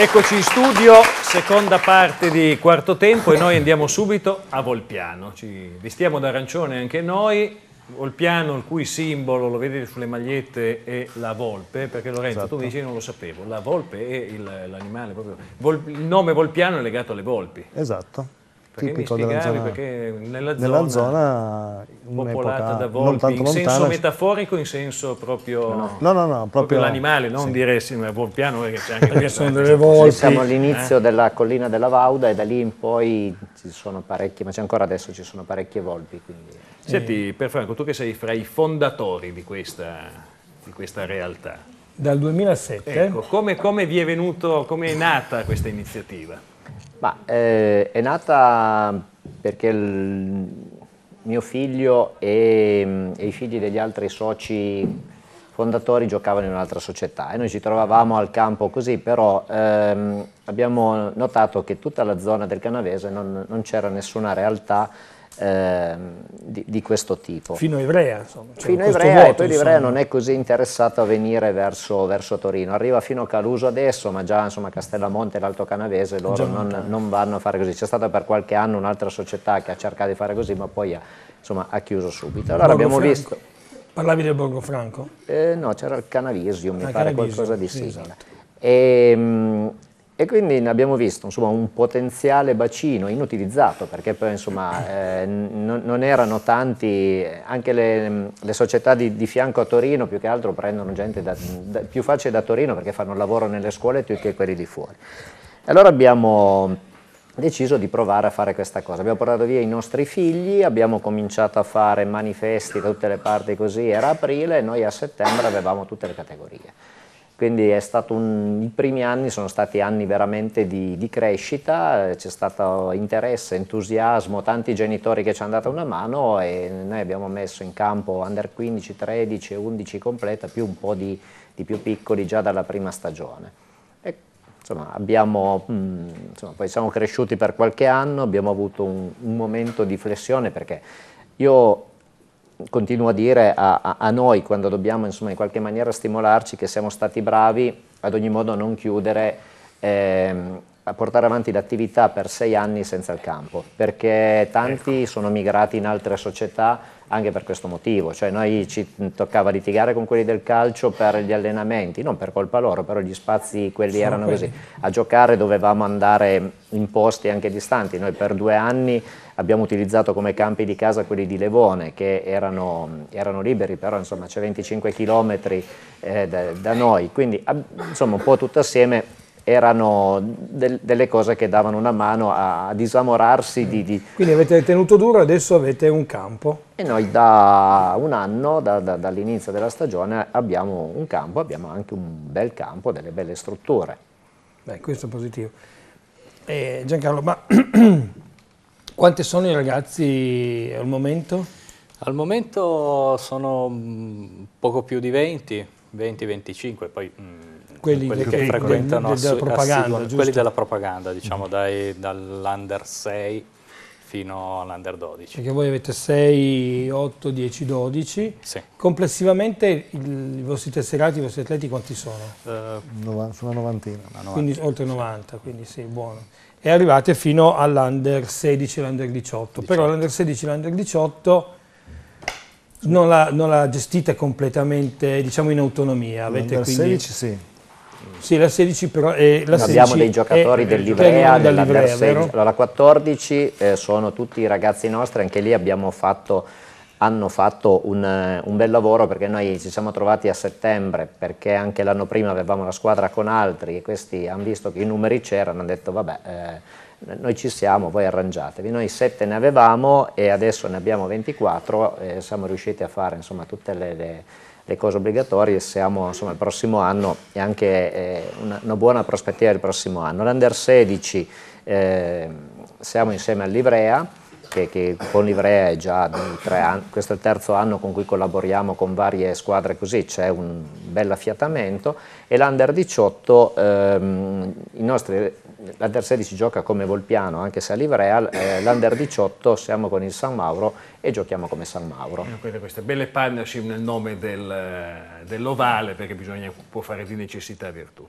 Eccoci in studio, seconda parte di quarto tempo e noi andiamo subito a Volpiano. Ci vestiamo d'arancione anche noi. Volpiano, il cui simbolo lo vedete sulle magliette, è la volpe, perché Lorenzo esatto. tu dici che non lo sapevo, la volpe è l'animale proprio. Vol, il nome Volpiano è legato alle volpi. Esatto tipico della zona. Perché nella, nella zona, popolata da volpi, non in lontana, senso metaforico, in senso proprio, no, no, no, proprio, proprio l'animale, non sì. dire sì, ma volpiano ah, perché c'è anche perché sono delle volpi. siamo all'inizio eh? della collina della Vauda e da lì in poi ci sono parecchie, ma c'è ancora adesso ci sono parecchie volpi. Quindi... Senti, per Franco, tu che sei fra i fondatori di questa, di questa realtà. Dal 2007. Ecco, come, come vi è venuto, come è nata questa iniziativa? Ma, eh, è nata perché il mio figlio e, e, i figli degli altri soci fondatori giocavano in un'altra società e noi ci trovavamo al campo così, però ehm, abbiamo notato che tutta la zona del Canavese non, non c'era nessuna realtà eh, di, di, questo tipo. Fino a Ivrea, insomma. Cioè fino a Ivrea, voto, e poi l'Ivrea non è così interessato a venire verso, verso, Torino, arriva fino a Caluso adesso, ma già insomma, Castellamonte e l'Alto Canavese loro non, non, vanno a fare così. C'è stata per qualche anno un'altra società che ha cercato di fare così, ma poi ha, insomma, ha chiuso subito. Allora Borgo abbiamo Franco. visto... Parlavi del Borgo Franco? Eh, no, c'era il Canavisium, mi ah, pare qualcosa di sì, simile. Esatto. E, ehm, e quindi abbiamo visto insomma, un potenziale bacino inutilizzato perché poi, insomma, eh, non erano tanti, eh, anche le, le società di, di, fianco a Torino più che altro prendono gente da, da, più facile da Torino perché fanno lavoro nelle scuole più che quelli di fuori. Allora abbiamo deciso di provare a fare questa cosa, abbiamo portato via i nostri figli, abbiamo cominciato a fare manifesti da tutte le parti così, era aprile e noi a settembre avevamo tutte le categorie. Quindi un, i primi anni sono stati anni veramente di, di crescita, eh, c'è stato interesse, entusiasmo, tanti genitori che ci hanno dato una mano e noi abbiamo messo in campo under 15, 13, 11 completa, più un po' di, di più piccoli già dalla prima stagione. E, insomma, abbiamo, mm, insomma, poi siamo cresciuti per qualche anno, abbiamo avuto un, un momento di flessione perché io continuo a dire a, a noi quando dobbiamo insomma, in qualche maniera stimolarci che siamo stati bravi ad ogni modo a non chiudere eh, portare avanti l'attività per sei anni senza il campo, perché tanti ecco. sono migrati in altre società anche per questo motivo, cioè noi ci toccava litigare con quelli del calcio per gli allenamenti, non per colpa loro, però gli spazi quelli sono erano quelli. così, a giocare dovevamo andare in posti anche distanti, noi per due anni abbiamo utilizzato come campi di casa quelli di Levone che erano, erano liberi, però insomma c'è 25 km eh, da, da, noi, quindi insomma un po' tutto assieme erano del, delle cose che davano una mano a, a disamorarsi di, di, Quindi avete tenuto duro e adesso avete un campo? E noi da un anno, da, da, dall'inizio della stagione, abbiamo un campo, abbiamo anche un bel campo, delle belle strutture. Beh, questo è positivo. Eh, Giancarlo, ma quanti sono i ragazzi al momento? Al momento sono mm, poco più di 20, 20-25, poi... Mm, quelli, quelli che, che frequentano della propaganda, quelli della propaganda, diciamo mm. dai, dall'under 6 fino all'under 12. Perché voi avete 6, 8, 10, 12. Sì. Complessivamente il, i vostri tesserati, i vostri atleti quanti sono? Uh, Nova, sulla novantina. Una quindi oltre 90, sì. quindi sì, buono. E arrivate fino all'under 16 e all'under 18. 18. Però l'under 16 l'under 18 non la, non la, gestite completamente diciamo in autonomia. Avete quindi... 16 sì, sì, la 16 però... Eh, la abbiamo dei giocatori è, Livrea, della livrea, Berseggio. Allora, la 14 eh, sono tutti i ragazzi nostri, anche lì abbiamo fatto hanno fatto un, eh, un, bel lavoro perché noi ci siamo trovati a settembre perché anche l'anno prima avevamo la squadra con altri e questi hanno visto che i numeri c'erano, hanno detto vabbè eh, noi ci siamo, voi arrangiatevi, noi 7 ne avevamo e adesso ne abbiamo 24 e siamo riusciti a fare insomma tutte le, le le cose obbligatorie, siamo insomma, il prossimo anno e anche eh, una, una, buona prospettiva del prossimo anno. L'Under 16 eh, siamo insieme all'Ivrea, che, che con l'Ivrea è già tre anni, questo è il terzo anno con cui collaboriamo con varie squadre così, c'è un bel affiatamento e l'Under 18, ehm, nostri, l'Under 16 gioca come Volpiano anche se all'Ivrea, eh, l'Under 18 siamo con il San Mauro e giochiamo come San Mauro. Eh, Quindi queste belle partnership nel nome del, eh, dell'ovale perché bisogna, può fare di necessità virtù.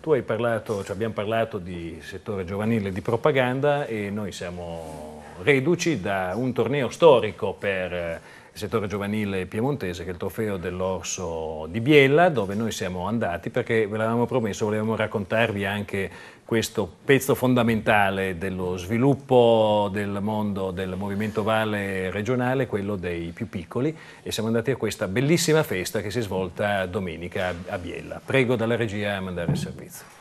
Tu hai parlato, cioè abbiamo parlato di settore giovanile di propaganda e noi siamo reduci da un torneo storico per eh, il settore giovanile piemontese che è il trofeo dell'Orso di Biella dove noi siamo andati perché ve l'avevamo promesso, volevamo raccontarvi anche questo pezzo fondamentale dello sviluppo del mondo del movimento vale regionale, quello dei più piccoli, e siamo andati a questa bellissima festa che si è svolta domenica a Biella. Prego dalla regia a mandare il servizio.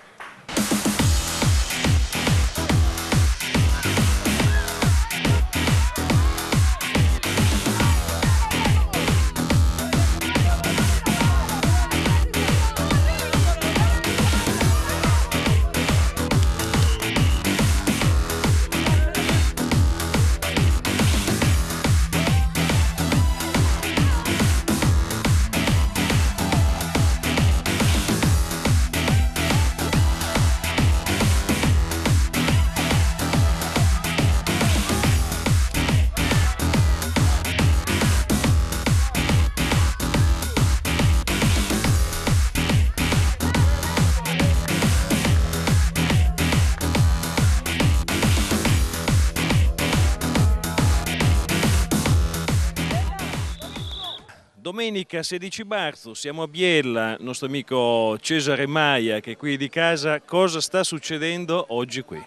Domenica 16 marzo siamo a Biella, il nostro amico Cesare Maia che è qui di casa. Cosa sta succedendo oggi qui?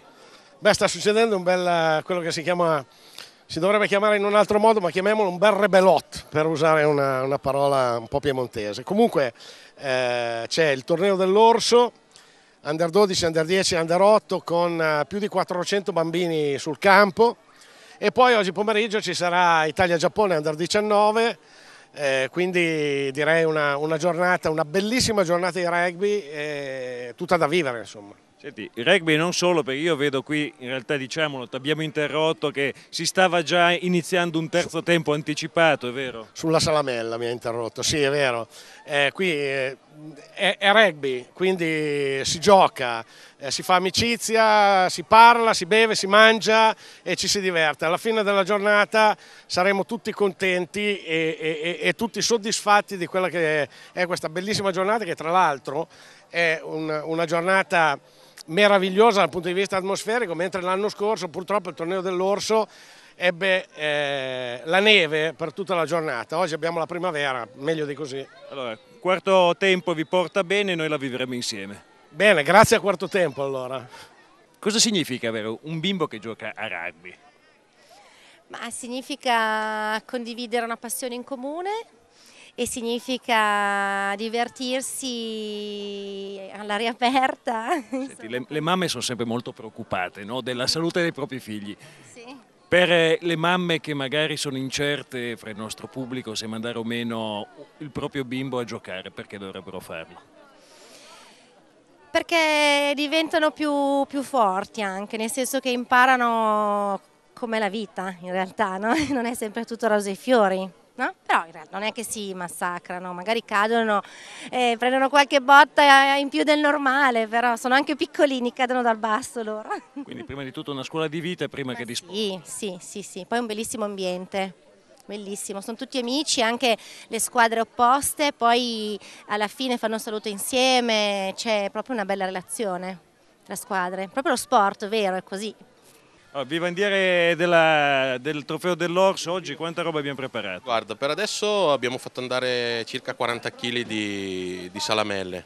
Beh, sta succedendo un bel, quello che si chiama, si dovrebbe chiamare in un altro modo, ma chiamiamolo un bel rebelot, per usare una, una parola un po' piemontese. Comunque eh, c'è il torneo dell'Orso, under 12, under 10, under 8, con eh, più di 400 bambini sul campo. E poi oggi pomeriggio ci sarà Italia-Giappone under 19, eh, quindi direi una, una, giornata, una bellissima giornata di rugby, eh, tutta da vivere insomma. Senti, il rugby non solo, perché io vedo qui, in realtà diciamolo, ti abbiamo interrotto che si stava già iniziando un terzo tempo anticipato, è vero? Sulla salamella mi ha interrotto, sì è vero. Eh, qui eh, è, è, rugby, quindi si gioca, eh, si fa amicizia, si parla, si beve, si mangia e ci si diverte. Alla fine della giornata saremo tutti contenti e, e, e, e tutti soddisfatti di quella che è questa bellissima giornata che tra l'altro è una, una giornata meravigliosa dal punto di vista atmosferico, mentre l'anno scorso purtroppo il torneo dell'Orso ebbe eh, la neve per tutta la giornata, oggi abbiamo la primavera, meglio di così. Allora, quarto tempo vi porta bene, e noi la vivremo insieme. Bene, grazie a quarto tempo allora. Cosa significa avere un bimbo che gioca a rugby? Ma significa condividere una passione in comune, e significa divertirsi all'aria aperta. Senti, le, le, mamme sono sempre molto preoccupate no? della salute dei propri figli. Sì. Per eh, le mamme che magari sono incerte fra il nostro pubblico se mandare o meno il proprio bimbo a giocare, perché dovrebbero farlo? Perché diventano più, più forti anche, nel senso che imparano come la vita in realtà, no? non è sempre tutto rose e fiori. No? Però in realtà non è che si massacrano, magari cadono, eh, prendono qualche botta eh, in più del normale, però sono anche piccolini, cadono dal basso loro. Quindi prima di tutto una scuola di vita prima Ma che eh, di sport. Sì, sì, sì, sì, poi un bellissimo ambiente, bellissimo, sono tutti amici, anche le squadre opposte, poi alla fine fanno un saluto insieme, c'è proprio una bella relazione tra squadre, proprio lo sport vero è così. Oh, vivandiere della, del trofeo dell'Orso, oggi quanta roba abbiamo preparato? Guarda, per adesso abbiamo fatto andare circa 40 kg di, di, salamelle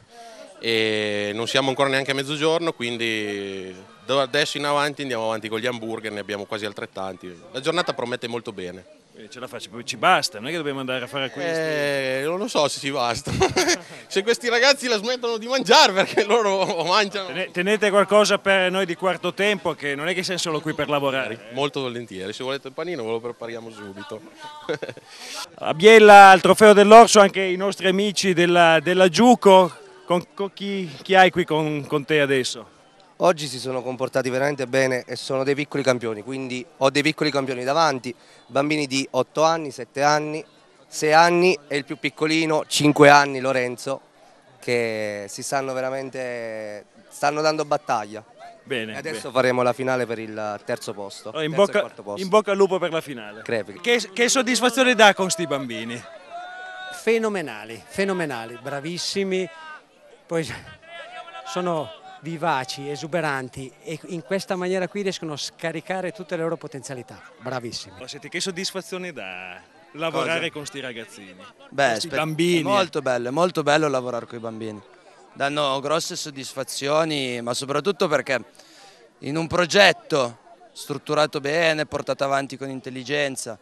e non siamo ancora neanche a mezzogiorno, quindi da adesso in avanti andiamo avanti con gli hamburger, ne abbiamo quasi altrettanti. La giornata promette molto bene. Eh, ce la faccio, poi ci basta, non è che dobbiamo andare a fare acquisti. Eh, non lo so se ci basta. se questi ragazzi la smettono di mangiare perché loro mangiano. Tenete qualcosa per noi di quarto tempo che non è che siamo solo qui per lavorare. Eh, molto volentieri, se volete il panino ve lo prepariamo subito. a Biella al trofeo dell'Orso anche i nostri amici della, della Giuco, con, con chi, chi hai qui con, con te adesso? Oggi si sono comportati veramente bene e sono dei piccoli campioni, quindi ho dei piccoli campioni davanti, bambini di 8 anni, 7 anni, 6 anni e il più piccolino, 5 anni, Lorenzo, che si stanno veramente, stanno dando battaglia. Bene, adesso bene. faremo la finale per il terzo posto. Allora, oh, in, terzo bocca, posto. in, bocca, al lupo per la finale. Che, che, soddisfazione dà con questi bambini? Fenomenali, fenomenali, bravissimi. Poi sono vivaci, esuberanti e in questa maniera qui riescono a scaricare tutte le loro potenzialità. Bravissimi. Ma senti che soddisfazione dà lavorare Cosa? con questi ragazzini? Beh, questi bambini. È molto bello, è molto bello lavorare con i bambini. Danno grosse soddisfazioni, ma soprattutto perché in un progetto strutturato bene, portato avanti con intelligenza,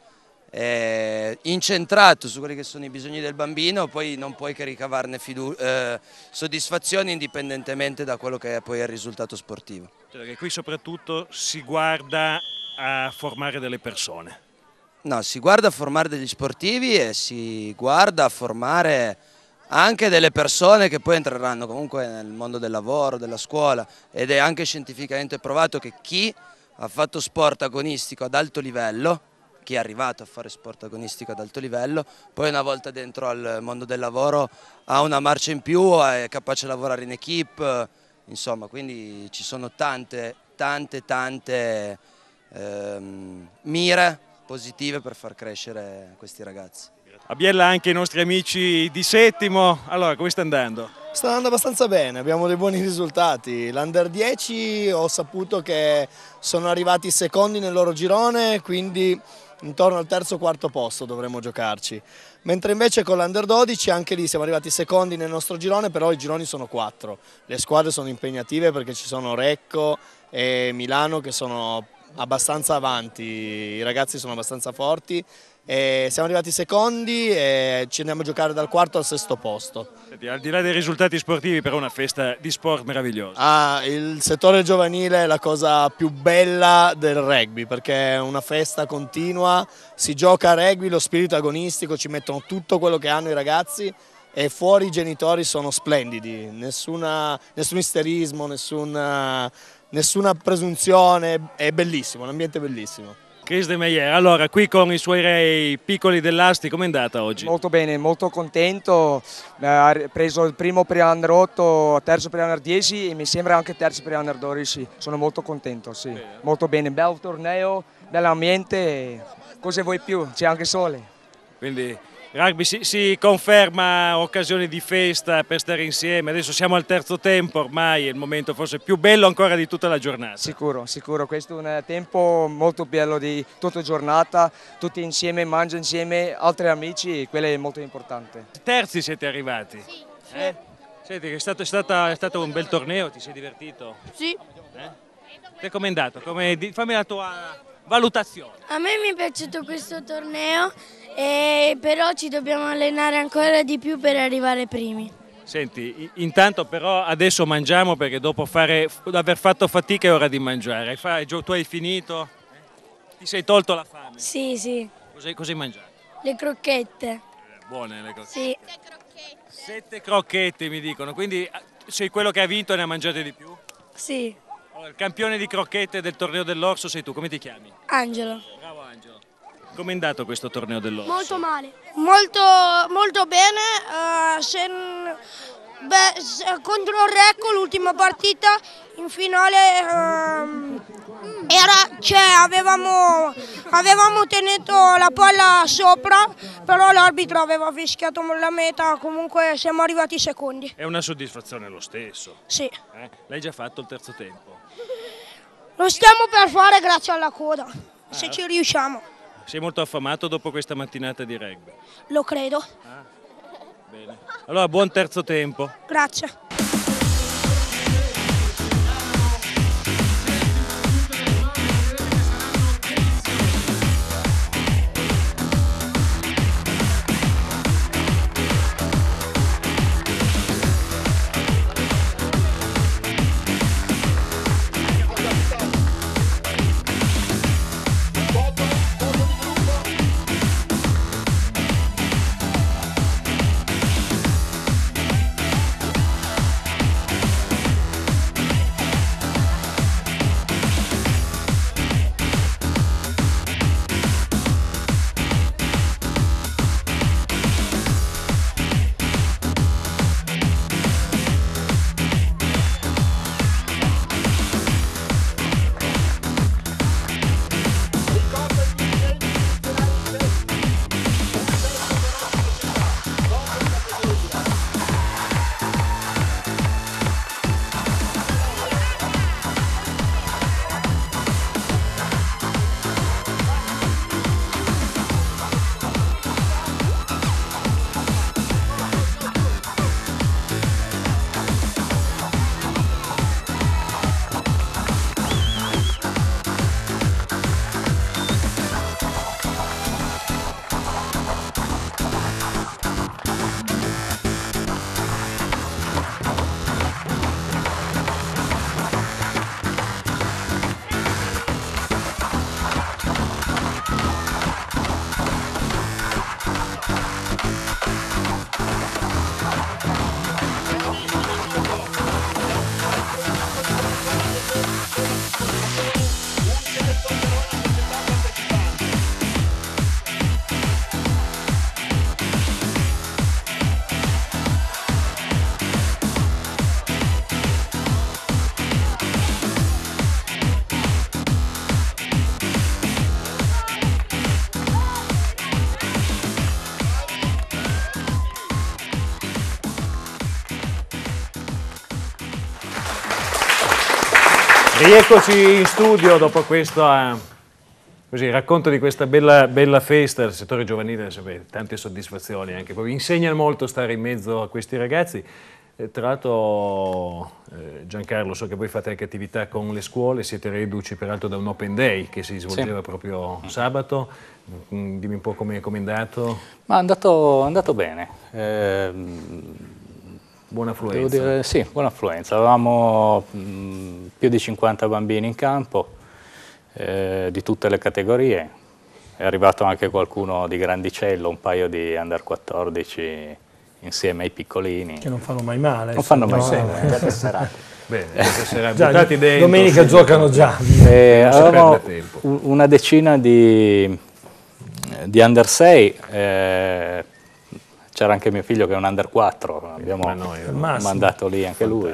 eh, incentrato su quelli che sono i bisogni del bambino, poi non puoi che ricavarne eh, soddisfazione indipendentemente da quello che è poi il risultato sportivo. Cioè che qui soprattutto si guarda a formare delle persone. No, si guarda a formare degli sportivi e si guarda a formare anche delle persone che poi entreranno comunque nel mondo del lavoro, della scuola ed è anche scientificamente provato che chi ha fatto sport agonistico ad alto livello chi è arrivato a fare sport agonistico ad alto livello, poi una volta dentro al mondo del lavoro ha una marcia in più, è capace di lavorare in equip, insomma quindi ci sono tante, tante, tante ehm, mire positive per far crescere questi ragazzi. A Biella anche i nostri amici di settimo, allora come sta andando? Sta andando abbastanza bene, abbiamo dei buoni risultati, l'Under 10 ho saputo che sono arrivati secondi nel loro girone, quindi intorno al terzo o quarto posto dovremmo giocarci. Mentre invece con l'Under 12 anche lì siamo arrivati secondi nel nostro girone, però i gironi sono quattro. Le squadre sono impegnative perché ci sono Recco e Milano che sono abbastanza avanti, i ragazzi sono abbastanza forti e siamo arrivati secondi e ci andiamo a giocare dal quarto al sesto posto. Senti, al di là dei risultati sportivi, però è una festa di sport meravigliosa. Ah, il settore giovanile è la cosa più bella del rugby perché è una festa continua, si gioca a rugby, lo spirito agonistico, ci mettono tutto quello che hanno i ragazzi e fuori i genitori sono splendidi, Nessuna, nessun isterismo, nessuna, nessuna presunzione, è bellissimo, un ambiente bellissimo. Chris De Meyer, allora qui con i suoi rei piccoli dell'Asti, com'è andata oggi? Molto bene, molto contento, eh, ha preso il primo pre-under 8, terzo pre-under 10 e mi sembra anche terzo pre-under 12, sono molto contento, sì. Bene. molto bene, bel torneo, bell'ambiente, cosa vuoi più, c'è anche sole. Quindi Rugby si, si, conferma occasione di festa per stare insieme, adesso siamo al terzo tempo ormai, è il momento forse più bello ancora di tutta la giornata. Sicuro, sicuro, questo è un tempo molto bello di tutta la giornata, tutti insieme, mangiano insieme, altri amici, quello è molto importante. Terzi siete arrivati? Sì. Eh? Senti, è stato, è, stato, è stato, un bel torneo, ti sei divertito? Sì. Eh? Ti è commendato, come, fammi la tua valutazione. A me mi è piaciuto questo torneo e però ci dobbiamo allenare ancora di più per arrivare primi. Senti, intanto però adesso mangiamo perché dopo fare, aver fatto fatica è ora di mangiare. Tu hai finito? Eh? Ti sei tolto la fame? Sì, sì. Cos'hai cos mangiato? Le crocchette. Eh, buone le crocchette. Sì. Sette crocchette. Sette crocchette mi dicono, quindi ah, sei quello che ha vinto e ne ha mangiate di più? Sì. Allora, il campione di crocchette del torneo dell'Orso sei tu, come ti chiami? Angelo. Come è andato questo torneo dell'Orso? Molto male. Molto, molto bene, uh, sen, beh, eh, contro il Recco l'ultima partita in finale um, era, cioè, avevamo, avevamo tenuto la palla sopra, però l'arbitro aveva fischiato la meta, comunque siamo arrivati secondi. È una soddisfazione lo stesso? Sì. Eh? L'hai già fatto il terzo tempo? Lo stiamo per fare grazie alla coda, ah, se eh. ci riusciamo. Sei molto affamato dopo questa mattinata di rugby? Lo credo. Ah, bene. Allora buon terzo tempo. Grazie. rieccoci in studio dopo questo così, racconto di questa bella, bella, festa del settore giovanile, sapete, tante soddisfazioni anche, proprio insegna molto stare in mezzo a questi ragazzi. Eh, tra l'altro eh, Giancarlo, so che voi fate anche attività con le scuole, siete reduci peraltro da un Open Day che si svolgeva sì. proprio sabato, mm, dimmi un po' come è, com è andato. Ma è andato, andato bene. Eh, Buona affluenza. Dire, sì, buona affluenza. Avevamo mh, più di 50 bambini in campo, eh, di tutte le categorie. È arrivato anche qualcuno di grandicello, un paio di under 14 insieme ai piccolini. Che non fanno mai male. Non fanno mai male. Bene, già, buttati dentro. Domenica sì. giocano già. Eh, avevamo una decina di, di under 6, eh, c'era anche mio figlio che è un under 4, abbiamo mandato lì anche Fantastico. lui.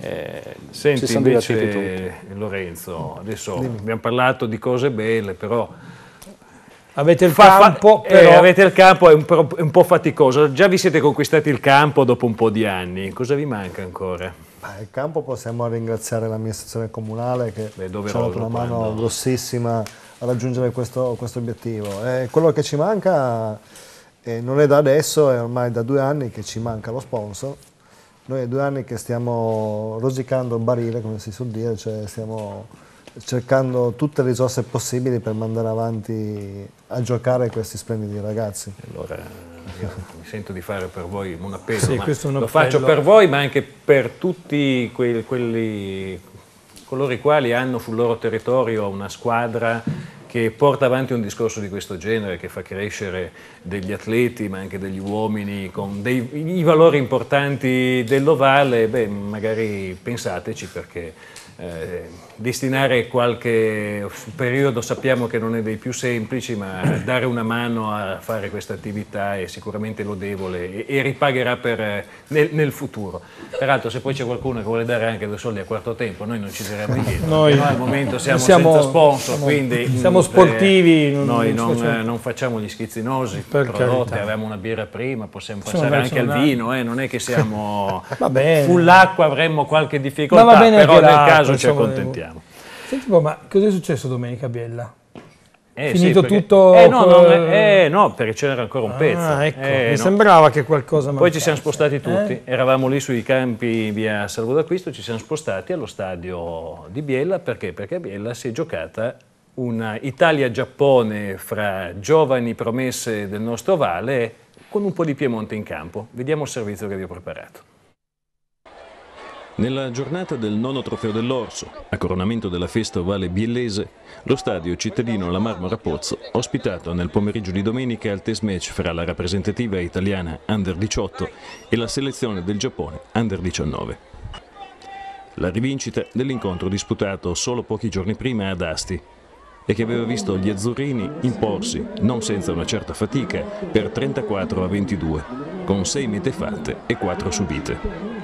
Eh, Senti invece Lorenzo, adesso Dimmi. abbiamo parlato di cose belle, però Avete il, fa, campo, fa, eh, avete il campo, è un, è un, po' faticoso. Già vi siete conquistati il campo dopo un po' di anni. Cosa vi manca ancora? Beh, il campo possiamo ringraziare l'amministrazione comunale che Beh, ci ha dato una mano quando... grossissima a raggiungere questo, questo obiettivo. E eh, quello che ci manca e non è da adesso, è ormai da due anni che ci manca lo sponsor. Noi è due anni che stiamo rosicando il barile, come si suol dire, cioè stiamo cercando tutte le risorse possibili per mandare avanti a giocare questi splendidi ragazzi. Allora, mi sento di fare per voi un appello, sì, un lo faccio per voi ma anche per tutti quelli, quelli, coloro i quali hanno sul loro territorio una squadra che porta avanti un discorso di questo genere, che fa crescere degli atleti ma anche degli uomini con dei, i valori importanti dell'ovale, beh magari pensateci perché eh, destinare qualche periodo sappiamo che non è dei più semplici, ma dare una mano a fare questa attività è sicuramente lodevole e, e ripagherà per, eh, nel, nel, futuro. Peraltro se poi c'è qualcuno che vuole dare anche due soldi a quarto tempo, noi non ci saremo indietro, noi, no, al momento siamo, siamo senza sponsor, siamo, quindi... Siamo sportivi. Eh, noi non, facciamo. Eh, non, facciamo gli schizzinosi, per prodotti, avevamo una birra prima, possiamo passare anche al vino, eh, non è che siamo... Sull'acqua avremmo qualche difficoltà, però nel caso caso ci accontentiamo. Senti, ma cosa è successo domenica a Biella? Eh, Finito sì, perché, tutto? Eh no, no, eh, no perché c'era ancora un ah, pezzo. Ah, ecco. eh, Mi no. sembrava che qualcosa mancasse. Poi ci siamo spostati eh? tutti, eravamo lì sui campi via Salvo d'Acquisto, ci siamo spostati allo stadio di Biella, perché? Perché a Biella si è giocata una Italia-Giappone fra giovani promesse del nostro Vale con un po' di Piemonte in campo. Vediamo il servizio che vi ho preparato. Nella giornata del nono trofeo dell'Orso, a coronamento della festa ovale biellese, lo stadio cittadino La Marmora Pozzo ha ospitato nel pomeriggio di domenica il test match fra la rappresentativa italiana Under 18 e la selezione del Giappone Under 19. La rivincita dell'incontro disputato solo pochi giorni prima ad Asti, e che aveva visto gli azzurrini imporsi, non senza una certa fatica, per 34 a 22, con 6 mete fatte e 4 subite.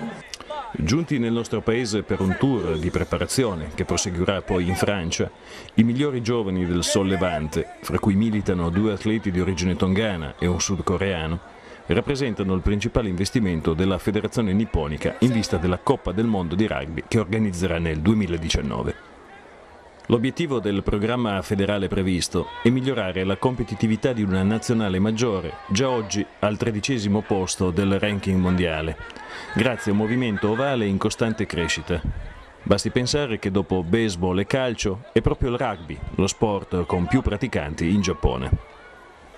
Giunti nel nostro paese per un tour di preparazione che proseguirà poi in Francia, i migliori giovani del Sollevante, fra cui militano due atleti di origine tongana e un sudcoreano, rappresentano il principale investimento della Federazione Nipponica in vista della Coppa del Mondo di Rugby che organizzerà nel 2019. L'obiettivo del programma federale previsto è migliorare la competitività di una nazionale maggiore, già oggi al tredicesimo posto del ranking mondiale, grazie a un movimento ovale in costante crescita. Basti pensare che dopo baseball e calcio è proprio il rugby lo sport con più praticanti in Giappone.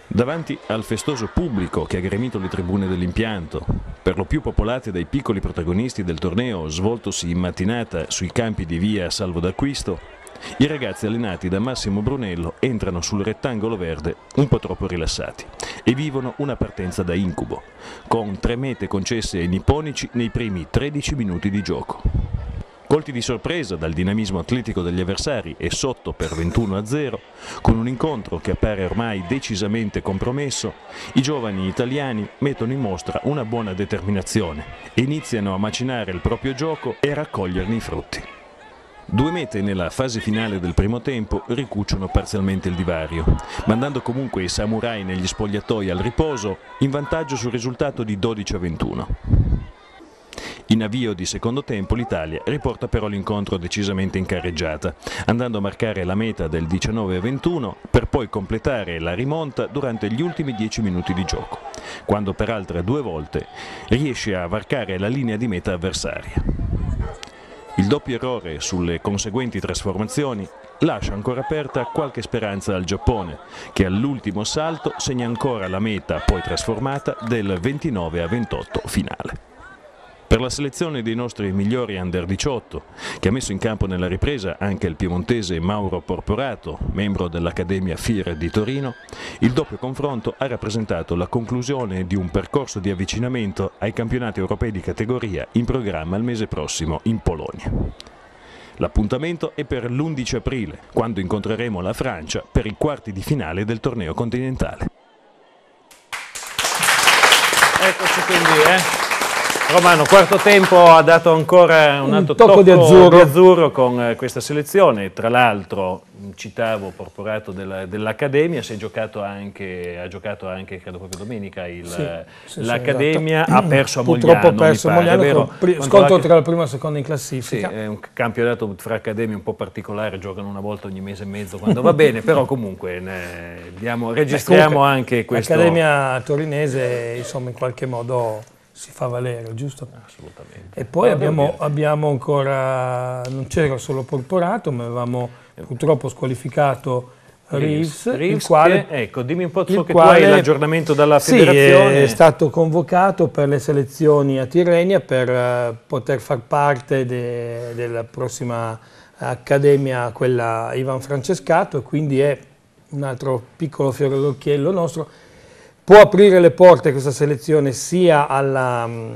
Davanti al festoso pubblico che ha gremito le tribune dell'impianto, per lo più popolate dai piccoli protagonisti del torneo svoltosi in mattinata sui campi di via Salvo d'Acquisto, i ragazzi allenati da Massimo Brunello entrano sul rettangolo verde un po' troppo rilassati e vivono una partenza da incubo, con tre mete concesse ai nipponici nei primi 13 minuti di gioco. Colti di sorpresa dal dinamismo atletico degli avversari e sotto per 21 a 0, con un incontro che appare ormai decisamente compromesso, i giovani italiani mettono in mostra una buona determinazione, iniziano a macinare il proprio gioco e a raccoglierne i frutti. Due mete nella fase finale del primo tempo ricuciono parzialmente il divario, mandando comunque i samurai negli spogliatoi al riposo in vantaggio sul risultato di 12 a 21. In avvio di secondo tempo l'Italia riporta però l'incontro decisamente in carreggiata, andando a marcare la meta del 19 a 21 per poi completare la rimonta durante gli ultimi 10 minuti di gioco, quando per altre due volte riesce a varcare la linea di meta avversaria. Il doppio errore sulle conseguenti trasformazioni lascia ancora aperta qualche speranza al Giappone, che all'ultimo salto segna ancora la meta, poi trasformata, del 29 a 28 finale. Per la selezione dei nostri migliori under 18, che ha messo in campo nella ripresa anche il piemontese Mauro Porporato, membro dell'Accademia FIR di Torino, il doppio confronto ha rappresentato la conclusione di un percorso di avvicinamento ai campionati europei di categoria in programma il mese prossimo in Polonia. L'appuntamento è per l'11 aprile, quando incontreremo la Francia per i quarti di finale del torneo continentale. Eccoci quindi, eh. Romano, quarto tempo ha dato ancora un altro un tocco, tocco di, azzurro. di, azzurro. con eh, questa selezione, tra l'altro citavo Porporato dell'Accademia, dell ha giocato anche, credo proprio domenica, l'Accademia, sì, sì, sì, esatto. ha perso a Mogliano, Purtroppo ha perso a Mogliano, vero, scontro tra la prima e la seconda in classifica. è un campionato fra Accademia un po' particolare, giocano una volta ogni mese e mezzo quando va bene, però comunque diamo, registriamo comunque, anche questo. L'Accademia torinese insomma in qualche modo si fa valere, giusto? Assolutamente. E poi ah, abbiamo, abbiamo, ancora, non c'era solo Porporato, ma avevamo eh. purtroppo squalificato Reeves, Reeves il quale, che, ecco, dimmi un po' tu che quale, tu hai l'aggiornamento dalla sì, federazione. è stato convocato per le selezioni a Tirrenia per eh, poter far parte de, della prossima accademia, quella Ivan Francescato, e quindi è un altro piccolo fiore d'occhiello nostro può aprire le porte questa selezione sia alla mm,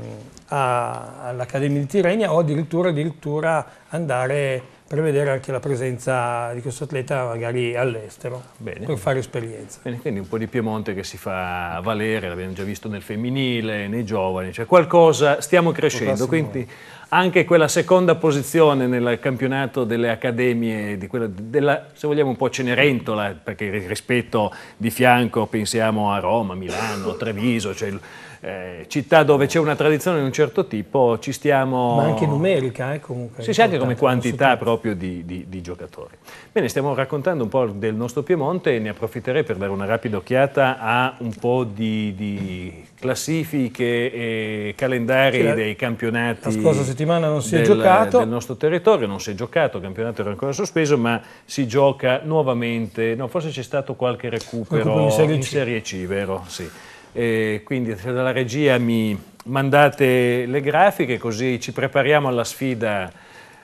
all'Accademia di Tirrenia o addirittura, addirittura andare prevedere anche la presenza di questo atleta magari all'estero, per fare esperienza. Bene, quindi un po' di Piemonte che si fa valere, l'abbiamo già visto nel femminile, nei giovani, cioè qualcosa, stiamo crescendo, quindi anche quella seconda posizione nel campionato delle accademie, di quella della, se vogliamo un po' Cenerentola, perché rispetto di fianco pensiamo a Roma, Milano, Treviso, cioè Il, eh, città dove c'è una tradizione di un certo tipo, ci stiamo... Ma anche numerica, eh, comunque. Sì, sì, anche come quantità proprio di, di, di, giocatori. Bene, stiamo raccontando un po' del nostro Piemonte e ne approfitterei per dare una rapida occhiata a un po' di, di classifiche e calendari sì, la, dei campionati. La scorsa settimana non si del, è giocato. Del nostro territorio non si è giocato, il campionato era ancora sospeso, ma si gioca nuovamente, no, forse c'è stato qualche recupero, recupero in, serie in Serie C, vero? Sì. Eh, quindi se dalla regia mi mandate le grafiche così ci prepariamo alla sfida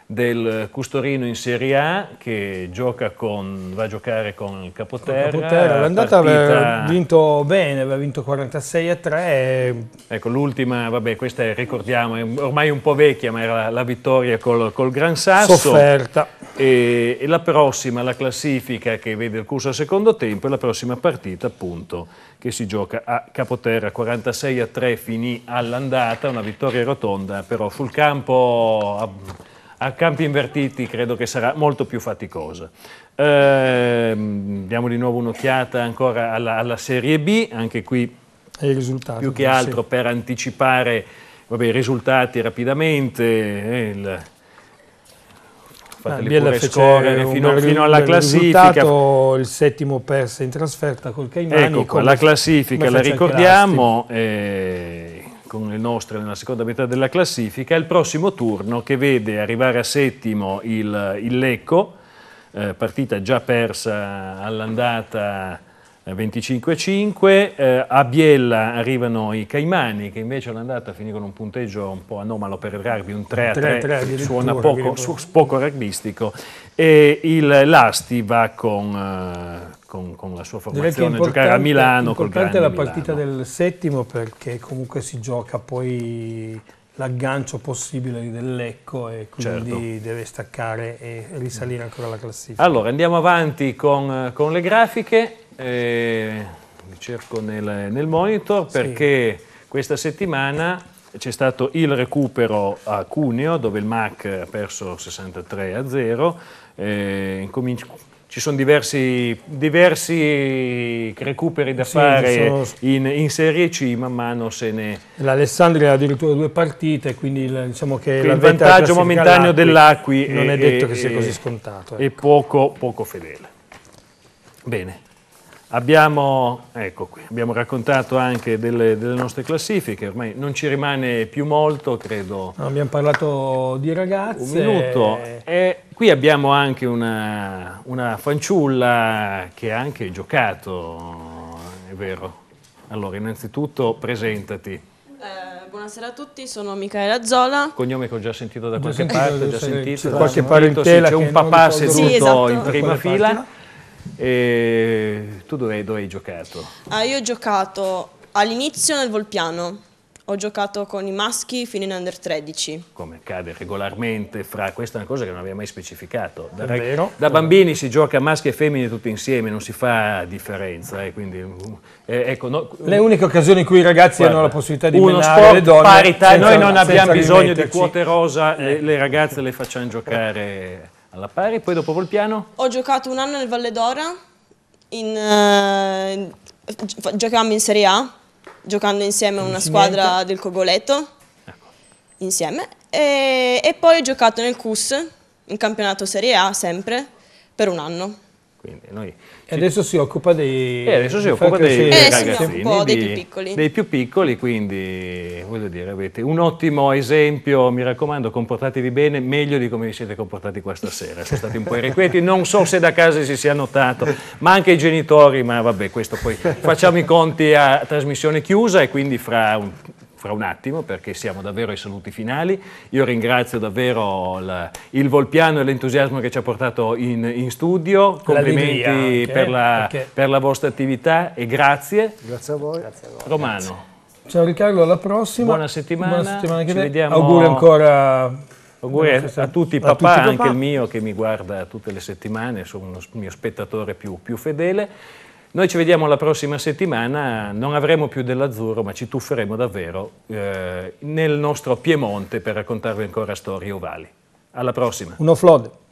del Custorino in Serie A che con, va a giocare con il Capoterra. Capoterra. L'andata partita... aveva vinto bene, aveva vinto 46 a 3. Ecco, l'ultima, vabbè, questa è, ricordiamo, è ormai un po' vecchia, ma era la, la vittoria col, col, Gran Sasso. Sofferta. E, e, la prossima, la classifica che vede il Cuso al secondo tempo, è la prossima partita appunto che si gioca a Capoterra. 46 a 3 finì all'andata, una vittoria rotonda, però sul campo... A, a campi invertiti credo che sarà molto più faticosa. Eh, diamo di nuovo un'occhiata ancora alla, alla, Serie B, anche qui più che altro sì. per anticipare vabbè, i risultati rapidamente. Eh, il, fateli ah, pure fino, fino alla classifica. Il settimo perse in trasferta col Caimani. Ecco, qua, la classifica la ricordiamo, con le nostre nella seconda metà della classifica, il prossimo turno che vede arrivare a settimo il, il Lecco, eh, partita già persa all'andata 25-5, eh, eh, a Biella arrivano i Caimani che invece all'andata finì con un punteggio un po' anomalo per il rugby, un 3-3, suona poco, su, poco rugbyistico e il Lasti va con, eh, con, con la sua formazione a giocare a Milano col grande è la partita del settimo perché comunque si gioca poi l'aggancio possibile del Lecco e quindi certo. deve staccare e risalire ancora la classifica. Allora andiamo avanti con, eh, con le grafiche eh, cerco nel, nel, monitor perché sì. questa settimana c'è stato il recupero a Cuneo dove il MAC ha perso 63 a 0, eh, ci sono diversi, diversi recuperi da sì, fare in, in, Serie C, man mano se ne... L'Alessandria ha addirittura due partite, quindi il, diciamo che, che il vantaggio momentaneo dell'Acqui non è, detto è, che sia così scontato. Ecco. È poco, poco fedele. Bene. Abbiamo, ecco qui, abbiamo raccontato anche delle, delle, nostre classifiche, ormai non ci rimane più molto, credo. No, abbiamo parlato di ragazze. Un minuto. E qui abbiamo anche una, una fanciulla che ha anche giocato, è vero. Allora, innanzitutto presentati. Eh, buonasera a tutti, sono Michaela Zola. Cognome che ho già sentito da qualche già parte, sentito, già sentito. C'è qualche parentela. Sì, c'è un papà seduto sì, esatto. in prima fila. Parte, no? E tu dove, dove hai giocato? Ah, io ho giocato all'inizio nel Volpiano, ho giocato con i maschi fino in under 13. Come accade regolarmente, fra questa è una cosa che non abbiamo mai specificato. Da, da bambini si gioca maschi e femmine tutti insieme, non si fa differenza. Eh, quindi, eh, ecco, no, le uniche occasioni in cui i ragazzi guarda, hanno la possibilità di uno menare le donne. Parità, noi non abbiamo bisogno rimetterci. di quote rosa, le, eh. le ragazze le facciamo giocare. Alla pari, poi dopo Volpiano? Ho giocato un anno nel Valle d'Ora, eh, giocavamo in Serie A, giocando insieme a una squadra del Cogoleto, ecco. insieme, e, e, poi ho giocato nel CUS, in campionato Serie A sempre, per un anno. Quindi noi e adesso si occupa dei E adesso si occupa dei eh, ragazzini, di, dei, più piccoli. dei più piccoli, quindi voglio dire, avete un ottimo esempio, mi raccomando, comportatevi bene, meglio di come vi siete comportati questa sera. Siete stati un po' irrequieti, non so se da casa si sia notato, ma anche i genitori, ma vabbè, questo poi facciamo i conti a trasmissione chiusa e quindi fra un fra un attimo perché siamo davvero ai saluti finali. Io ringrazio davvero il, il Volpiano e l'entusiasmo che ci ha portato in, in studio. Complimenti anche, per, la, per, la, vostra attività e grazie. Grazie a voi. Grazie a voi. Romano. Grazie. Ciao Riccardo, alla prossima. Buona settimana. Buona settimana che ci vediamo. Auguri ancora Auguri a, a, tutti, papà, a tutti papà, anche il mio che mi guarda tutte le settimane, sono uno mio spettatore più, più fedele. Noi ci vediamo la prossima settimana, non avremo più dell'azzurro, ma ci tufferemo davvero eh, nel nostro Piemonte per raccontarvi ancora storie ovali. Alla prossima. Uno flod.